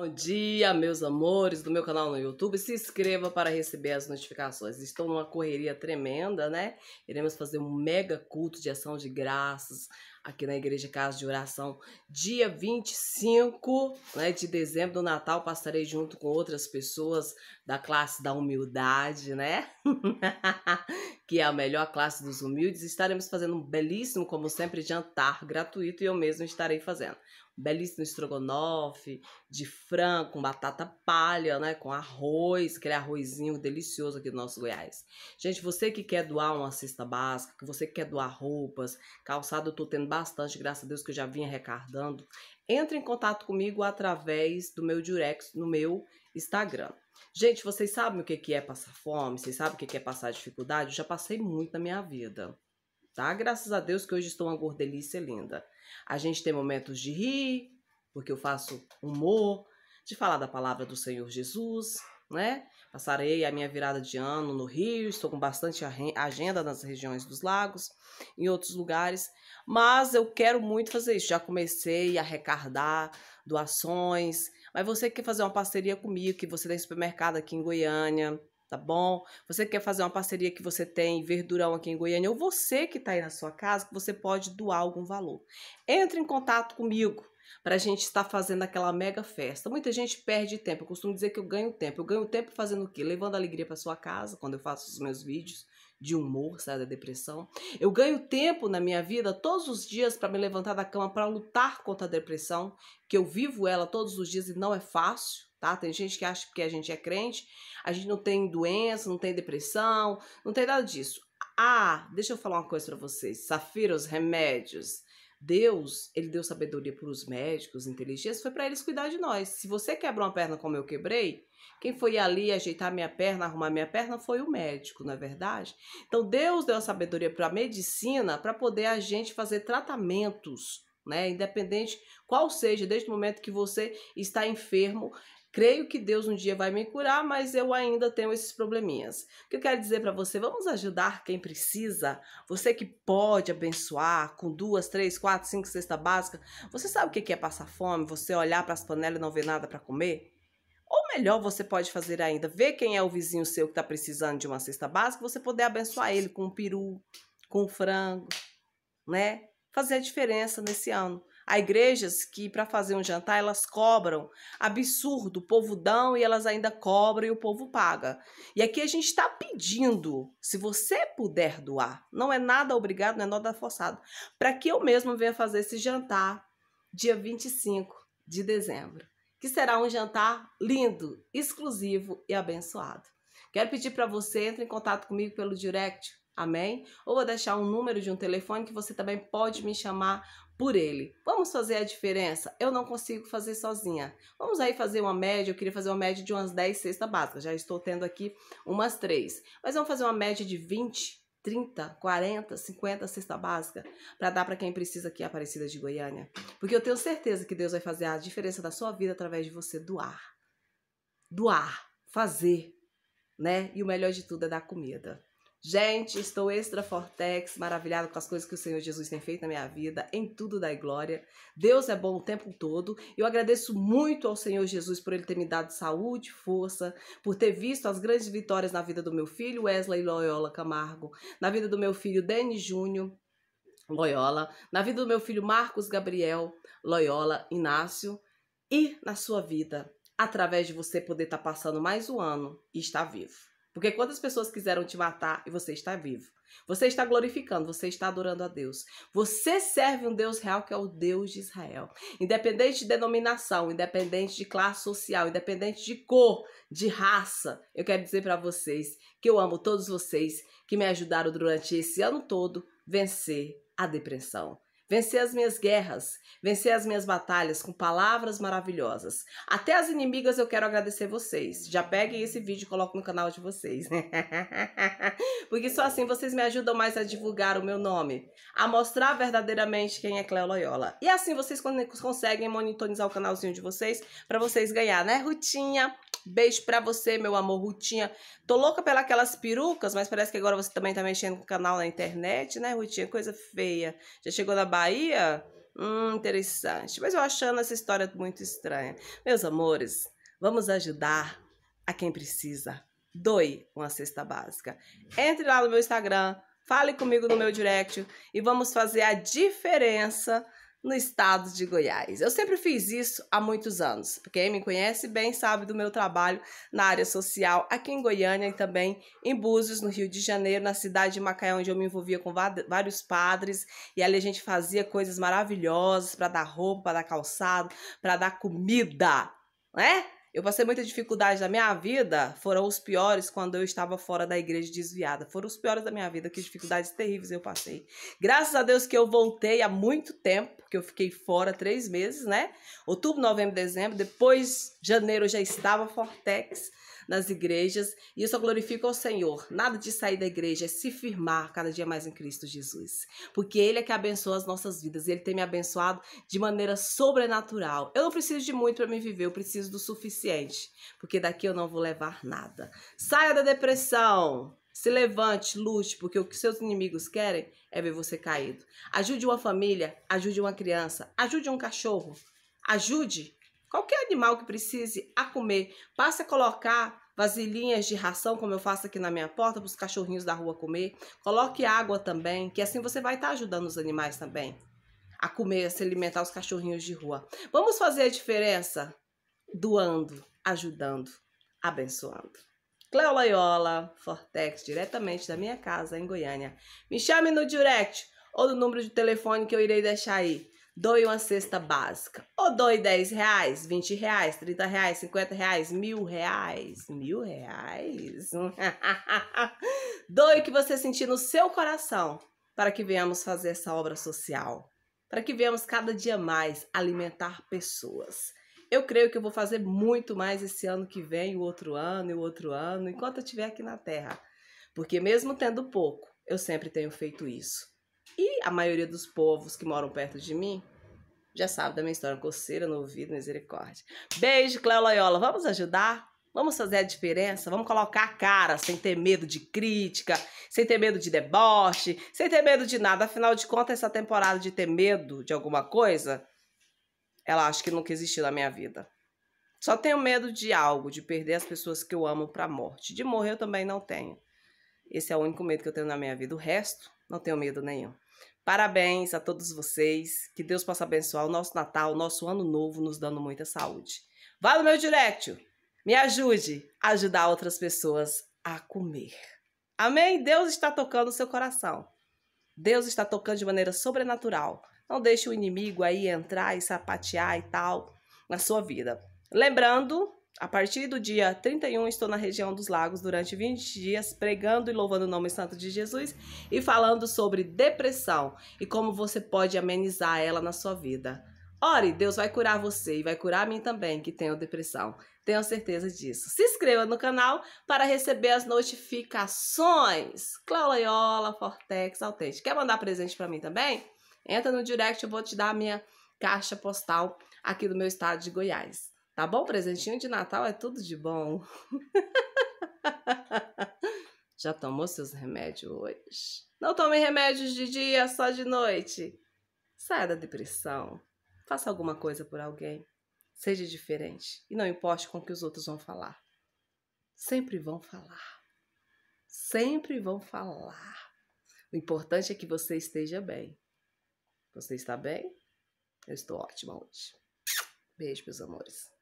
Bom dia, meus amores do meu canal no YouTube. Se inscreva para receber as notificações. Estou numa correria tremenda, né? Iremos fazer um mega culto de ação de graças aqui na Igreja Casa de Oração. Dia 25 né, de dezembro do Natal, passarei junto com outras pessoas da classe da humildade, né? que é a melhor classe dos humildes. Estaremos fazendo um belíssimo, como sempre, jantar gratuito e eu mesmo estarei fazendo belíssimo estrogonofe de frango com batata palha, né, com arroz, aquele arrozinho delicioso aqui do nosso Goiás. Gente, você que quer doar uma cesta básica, que você que quer doar roupas, calçado eu tô tendo bastante, graças a Deus que eu já vinha recardando. entre em contato comigo através do meu direct no meu Instagram. Gente, vocês sabem o que é passar fome? Vocês sabem o que é passar dificuldade? Eu já passei muito na minha vida tá? Graças a Deus que hoje estou uma gordelícia linda. A gente tem momentos de rir, porque eu faço humor, de falar da palavra do Senhor Jesus, né? Passarei a minha virada de ano no Rio, estou com bastante agenda nas regiões dos lagos, em outros lugares, mas eu quero muito fazer isso. Já comecei a recardar doações, mas você que quer fazer uma parceria comigo, que você tem supermercado aqui em Goiânia, tá bom? Você quer fazer uma parceria que você tem, Verdurão aqui em Goiânia, ou você que está aí na sua casa, que você pode doar algum valor. Entre em contato comigo para a gente estar fazendo aquela mega festa. Muita gente perde tempo. Eu costumo dizer que eu ganho tempo. Eu ganho tempo fazendo o quê? Levando alegria para sua casa, quando eu faço os meus vídeos de humor, sai da depressão. Eu ganho tempo na minha vida todos os dias para me levantar da cama para lutar contra a depressão, que eu vivo ela todos os dias e não é fácil tá? Tem gente que acha que a gente é crente, a gente não tem doença, não tem depressão, não tem nada disso. Ah, deixa eu falar uma coisa para vocês. Safira, os remédios. Deus, ele deu sabedoria para os médicos, inteligência foi para eles cuidar de nós. Se você quebrou uma perna como eu quebrei, quem foi ali ajeitar minha perna, arrumar minha perna foi o médico, não é verdade? Então Deus deu a sabedoria para a medicina para poder a gente fazer tratamentos, né? Independente qual seja, desde o momento que você está enfermo, creio que Deus um dia vai me curar, mas eu ainda tenho esses probleminhas. O que eu quero dizer para você? Vamos ajudar quem precisa. Você que pode abençoar com duas, três, quatro, cinco cesta básica. Você sabe o que é passar fome? Você olhar para as panelas e não ver nada para comer? Ou melhor, você pode fazer ainda, ver quem é o vizinho seu que está precisando de uma cesta básica, você poder abençoar ele com um peru, com um frango, né? Fazer a diferença nesse ano. Há igrejas que, para fazer um jantar, elas cobram. Absurdo, o povo dão e elas ainda cobram e o povo paga. E aqui a gente está pedindo, se você puder doar, não é nada obrigado, não é nada forçado, para que eu mesmo venha fazer esse jantar dia 25 de dezembro, que será um jantar lindo, exclusivo e abençoado. Quero pedir para você, entre em contato comigo pelo direct amém? Ou vou deixar um número de um telefone que você também pode me chamar por ele. Vamos fazer a diferença? Eu não consigo fazer sozinha. Vamos aí fazer uma média, eu queria fazer uma média de umas 10 cestas básicas, já estou tendo aqui umas 3. Mas vamos fazer uma média de 20, 30, 40, 50 cestas básica para dar para quem precisa aqui Aparecida de Goiânia. Porque eu tenho certeza que Deus vai fazer a diferença da sua vida através de você doar. Doar, fazer, né? E o melhor de tudo é dar comida. Gente, estou extra fortex, maravilhado com as coisas que o Senhor Jesus tem feito na minha vida, em tudo da glória. Deus é bom o tempo todo. Eu agradeço muito ao Senhor Jesus por ele ter me dado saúde, força, por ter visto as grandes vitórias na vida do meu filho Wesley Loyola Camargo, na vida do meu filho Denis Júnior, Loyola, na vida do meu filho Marcos Gabriel Loyola Inácio e na sua vida, através de você poder estar tá passando mais um ano e estar vivo. Porque quantas pessoas quiseram te matar e você está vivo? Você está glorificando, você está adorando a Deus. Você serve um Deus real que é o Deus de Israel. Independente de denominação, independente de classe social, independente de cor, de raça, eu quero dizer para vocês que eu amo todos vocês que me ajudaram durante esse ano todo vencer a depressão. Vencer as minhas guerras, vencer as minhas batalhas com palavras maravilhosas. Até as inimigas eu quero agradecer vocês. Já peguem esse vídeo e coloquem no canal de vocês. Porque só assim vocês me ajudam mais a divulgar o meu nome, a mostrar verdadeiramente quem é Cleo Loyola. E assim vocês conseguem monitorizar o canalzinho de vocês para vocês ganhar, né, Rutinha? Beijo pra você, meu amor, Rutinha. Tô louca pelas perucas, mas parece que agora você também tá mexendo com o canal na internet, né, Rutinha? Coisa feia. Já chegou na barra Bahia? Hum, interessante. Mas eu achando essa história muito estranha. Meus amores, vamos ajudar a quem precisa. Doe uma cesta básica. Entre lá no meu Instagram, fale comigo no meu direct e vamos fazer a diferença no estado de Goiás. Eu sempre fiz isso há muitos anos. Quem me conhece bem sabe do meu trabalho na área social aqui em Goiânia e também em Búzios, no Rio de Janeiro, na cidade de Macaé, onde eu me envolvia com vários padres e ali a gente fazia coisas maravilhosas para dar roupa, para dar calçado, para dar comida, né? Eu passei muita dificuldade na minha vida, foram os piores quando eu estava fora da igreja desviada. Foram os piores da minha vida, que dificuldades terríveis eu passei. Graças a Deus que eu voltei há muito tempo, que eu fiquei fora três meses, né? Outubro, novembro, dezembro, depois janeiro eu já estava Fortex nas igrejas. E eu só glorifico ao Senhor. Nada de sair da igreja, é se firmar cada dia mais em Cristo Jesus. Porque Ele é que abençoa as nossas vidas. Ele tem me abençoado de maneira sobrenatural. Eu não preciso de muito para me viver, eu preciso do suficiente. Porque daqui eu não vou levar nada. Saia da depressão. Se levante, lute, porque o que seus inimigos querem é ver você caído. Ajude uma família, ajude uma criança, ajude um cachorro, ajude Qualquer animal que precise a comer, passe a colocar vasilhinhas de ração, como eu faço aqui na minha porta, para os cachorrinhos da rua comer. Coloque água também, que assim você vai estar tá ajudando os animais também a comer, a se alimentar os cachorrinhos de rua. Vamos fazer a diferença doando, ajudando, abençoando. Cleo Loyola, Fortex, diretamente da minha casa em Goiânia. Me chame no direct ou no número de telefone que eu irei deixar aí. Doe uma cesta básica. Ou doe 10 reais, 20 reais, 30 reais, 50 reais, mil reais. Mil reais? doe o que você sentir no seu coração para que venhamos fazer essa obra social. Para que venhamos cada dia mais alimentar pessoas. Eu creio que eu vou fazer muito mais esse ano que vem, o outro ano e o outro ano, enquanto eu estiver aqui na Terra. Porque mesmo tendo pouco, eu sempre tenho feito isso. E a maioria dos povos que moram perto de mim já sabe da minha história. Coceira no ouvido, misericórdia. Beijo, Cléo Loyola. Vamos ajudar? Vamos fazer a diferença? Vamos colocar a cara sem ter medo de crítica, sem ter medo de deboche, sem ter medo de nada. Afinal de contas, essa temporada de ter medo de alguma coisa, ela acho que nunca existiu na minha vida. Só tenho medo de algo, de perder as pessoas que eu amo para a morte. De morrer eu também não tenho. Esse é o único medo que eu tenho na minha vida. O resto, não tenho medo nenhum. Parabéns a todos vocês. Que Deus possa abençoar o nosso Natal, o nosso ano novo, nos dando muita saúde. Vá no meu direct. Me ajude a ajudar outras pessoas a comer. Amém? Deus está tocando o seu coração. Deus está tocando de maneira sobrenatural. Não deixe o inimigo aí entrar e sapatear e tal na sua vida. Lembrando a partir do dia 31, estou na região dos lagos durante 20 dias, pregando e louvando o nome santo de Jesus e falando sobre depressão e como você pode amenizar ela na sua vida. Ore, Deus vai curar você e vai curar a mim também, que tenho depressão. Tenho certeza disso. Se inscreva no canal para receber as notificações. Claulaiola, Fortex, Autêntica. Quer mandar presente para mim também? Entra no direct, eu vou te dar a minha caixa postal aqui do meu estado de Goiás. Tá bom? Presentinho de Natal é tudo de bom. Já tomou seus remédios hoje? Não tome remédios de dia, só de noite. Saia da depressão. Faça alguma coisa por alguém. Seja diferente e não importe com o que os outros vão falar. Sempre vão falar. Sempre vão falar. O importante é que você esteja bem. Você está bem? Eu estou ótima hoje. Beijo, meus amores.